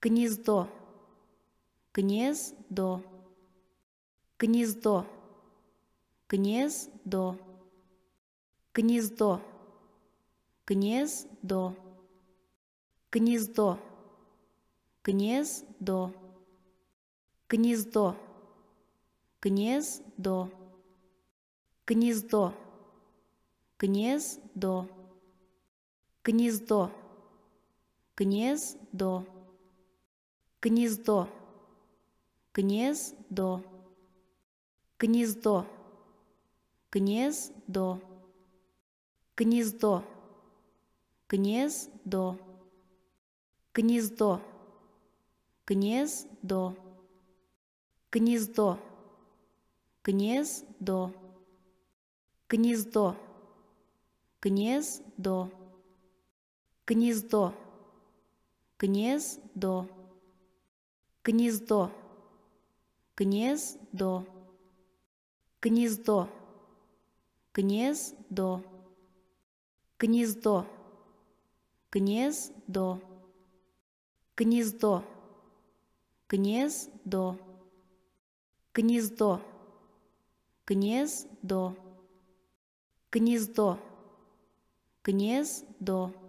гнездо, гнездо, гнездо, гнездо, гнездо, гнездо, гнездо, гнездо, гнездо, гнездо, гнездо, гнездо, гнездо, гнездо гнездо, гнездо, гнездо, гнездо, гнездо, гнездо, гнездо, гнездо, гнездо, гнездо, гнездо, гнездо, гнездо, гнездо гнездо, гнездо, гнездо, гнездо, гнездо, гнездо, гнездо, гнездо, гнездо, гнездо, гнездо, гнездо.